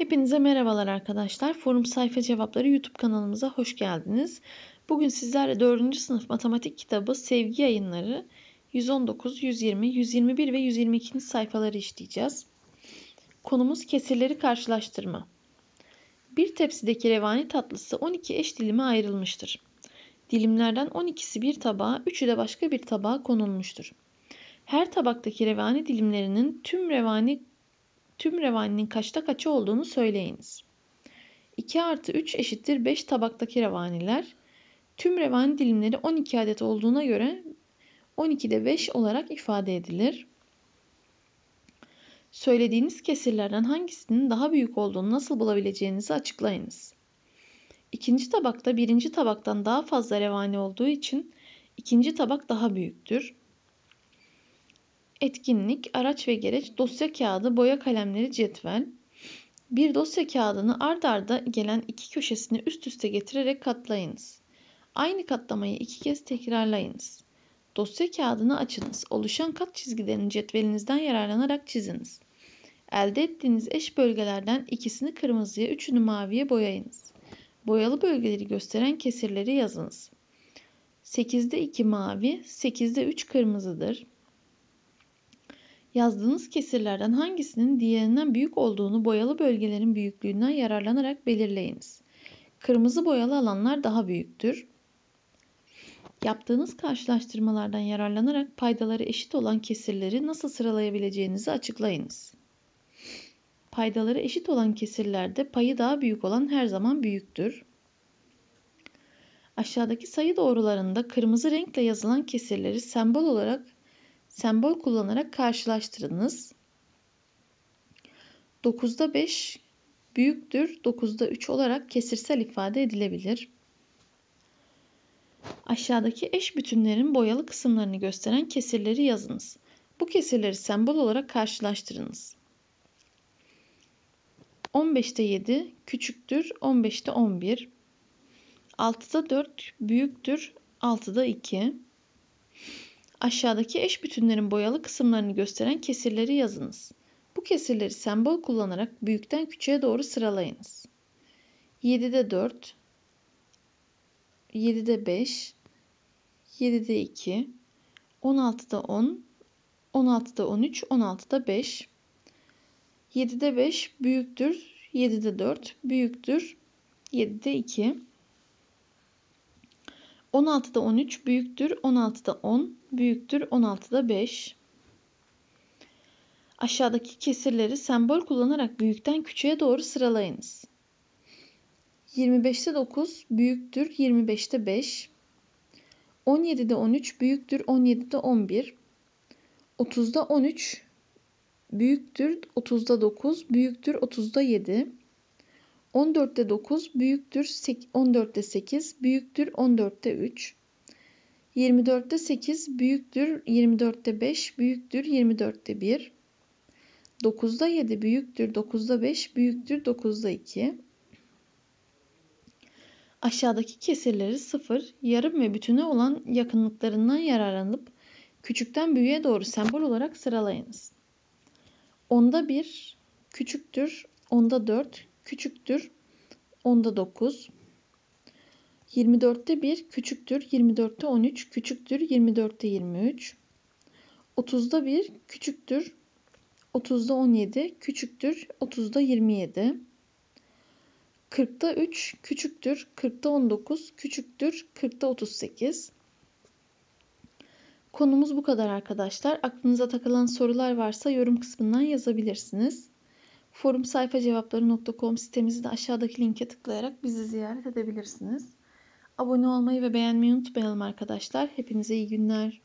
Hepinize merhabalar arkadaşlar. Forum Sayfa Cevapları YouTube kanalımıza hoş geldiniz. Bugün sizlerle 4. sınıf matematik kitabı Sevgi Yayınları 119, 120, 121 ve 122. sayfaları işleyeceğiz. Konumuz kesirleri karşılaştırma. Bir tepsideki revani tatlısı 12 eş dilime ayrılmıştır. Dilimlerden 12'si bir tabağa, 3'ü de başka bir tabağa konulmuştur. Her tabaktaki revani dilimlerinin tüm revani tüm revaninin kaçta kaçı olduğunu söyleyiniz. 2 artı 3 eşittir 5 tabaktaki revaniler. Tüm revani dilimleri 12 adet olduğuna göre 12'de 5 olarak ifade edilir. Söylediğiniz kesirlerden hangisinin daha büyük olduğunu nasıl bulabileceğinizi açıklayınız. İkinci tabakta birinci tabaktan daha fazla revani olduğu için ikinci tabak daha büyüktür etkinlik, araç ve gereç, dosya kağıdı, boya kalemleri, cetvel. Bir dosya kağıdını ard arda gelen iki köşesini üst üste getirerek katlayınız. Aynı katlamayı iki kez tekrarlayınız. Dosya kağıdını açınız. Oluşan kat çizgilerini cetvelinizden yararlanarak çiziniz. Elde ettiğiniz eş bölgelerden ikisini kırmızıya, üçünü maviye boyayınız. Boyalı bölgeleri gösteren kesirleri yazınız. 8'de 2 mavi, 8'de 3 kırmızıdır. Yazdığınız kesirlerden hangisinin diğerinden büyük olduğunu boyalı bölgelerin büyüklüğünden yararlanarak belirleyiniz. Kırmızı boyalı alanlar daha büyüktür. Yaptığınız karşılaştırmalardan yararlanarak paydaları eşit olan kesirleri nasıl sıralayabileceğinizi açıklayınız. Paydaları eşit olan kesirlerde payı daha büyük olan her zaman büyüktür. Aşağıdaki sayı doğrularında kırmızı renkle yazılan kesirleri sembol olarak sembol kullanarak karşılaştırınız. 9'da 5 büyüktür 9'da 3 olarak kesirsel ifade edilebilir. Aşağıdaki eş bütünlerin boyalı kısımlarını gösteren kesirleri yazınız. Bu kesirleri sembol olarak karşılaştırınız. 15'te 7 küçüktür 15'te 11. 6'da 4 büyüktür 6'da 2. Aşağıdaki eş bütünlerin boyalı kısımlarını gösteren kesirleri yazınız. Bu kesirleri sembol kullanarak büyükten küçüğe doğru sıralayınız. 7'de 4, 7'de 5, 7'de 2, 16'da 10, 16'da 13, 16'da 5. 7'de 5 büyüktür, 7'de 4 büyüktür, 7'de 2. 16'da 13 büyüktür. 16'da 10 büyüktür. 16'da 5. Aşağıdaki kesirleri sembol kullanarak büyükten küçüğe doğru sıralayınız. 25'te 9 büyüktür. 25'te 5. 17'de 13 büyüktür. 17'de 11. 30'da 13 büyüktür. 30'da 9 büyüktür. 30'da 7. 14'te 9 büyüktür 14'te 8 büyüktür 14'te 3. 24'te 8 büyüktür 24'te 5 büyüktür 24'te 1. 9'da 7 büyüktür 9'da 5 büyüktür 9'da 2. Aşağıdaki kesirleri 0, yarım ve bütüne olan yakınlıklarından yararlanıp küçükten büyüğe doğru sembol olarak sıralayınız. 10'da 1 küçüktür, 10'da 4 küçüktür. Onda 9. 24'te 1 küçüktür. 24'te 13 küçüktür. 24'te 23. 30'da 1 küçüktür. 30'da 17 küçüktür. 30'da 27. 40'da 3 küçüktür. 40'da 19 küçüktür. 40'da 38. Konumuz bu kadar arkadaşlar. Aklınıza takılan sorular varsa yorum kısmından yazabilirsiniz. Forum Sayfa forumsayfacevaplari.com sitemizde aşağıdaki linke tıklayarak bizi ziyaret edebilirsiniz. Abone olmayı ve beğenmeyi unutmayalım arkadaşlar. Hepinize iyi günler.